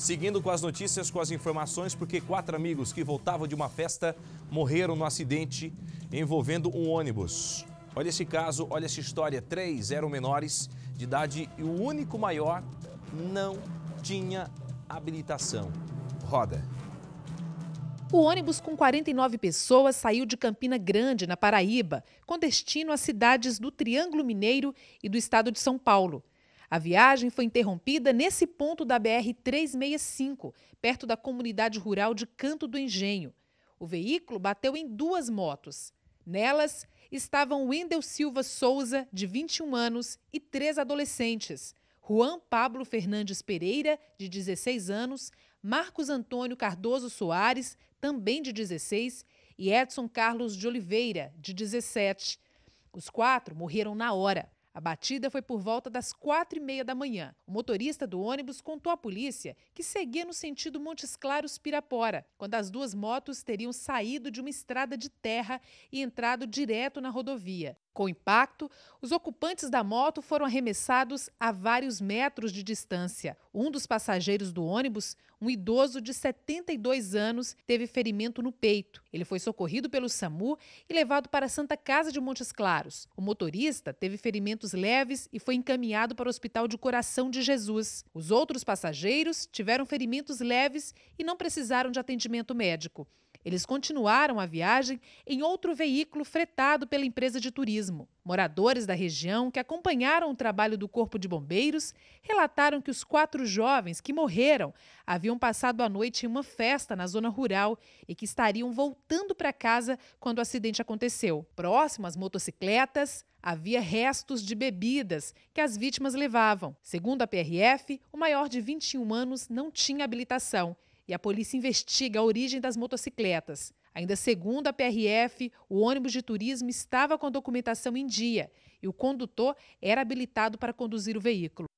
Seguindo com as notícias, com as informações, porque quatro amigos que voltavam de uma festa morreram no acidente envolvendo um ônibus. Olha esse caso, olha essa história. Três eram menores de idade e o único maior não tinha habilitação. Roda. O ônibus com 49 pessoas saiu de Campina Grande, na Paraíba, com destino às cidades do Triângulo Mineiro e do estado de São Paulo. A viagem foi interrompida nesse ponto da BR-365, perto da comunidade rural de Canto do Engenho. O veículo bateu em duas motos. Nelas estavam Wendel Silva Souza, de 21 anos, e três adolescentes. Juan Pablo Fernandes Pereira, de 16 anos, Marcos Antônio Cardoso Soares, também de 16, e Edson Carlos de Oliveira, de 17. Os quatro morreram na hora. A batida foi por volta das quatro e meia da manhã. O motorista do ônibus contou à polícia que seguia no sentido Montes Claros-Pirapora, quando as duas motos teriam saído de uma estrada de terra e entrado direto na rodovia. Com o impacto, os ocupantes da moto foram arremessados a vários metros de distância. Um dos passageiros do ônibus, um idoso de 72 anos, teve ferimento no peito. Ele foi socorrido pelo SAMU e levado para a Santa Casa de Montes Claros. O motorista teve ferimentos ferimentos leves e foi encaminhado para o Hospital de Coração de Jesus. Os outros passageiros tiveram ferimentos leves e não precisaram de atendimento médico. Eles continuaram a viagem em outro veículo fretado pela empresa de turismo. Moradores da região que acompanharam o trabalho do Corpo de Bombeiros relataram que os quatro jovens que morreram haviam passado a noite em uma festa na zona rural e que estariam voltando para casa quando o acidente aconteceu. Próximo às motocicletas, havia restos de bebidas que as vítimas levavam. Segundo a PRF, o maior de 21 anos não tinha habilitação e a polícia investiga a origem das motocicletas. Ainda segundo a PRF, o ônibus de turismo estava com a documentação em dia e o condutor era habilitado para conduzir o veículo.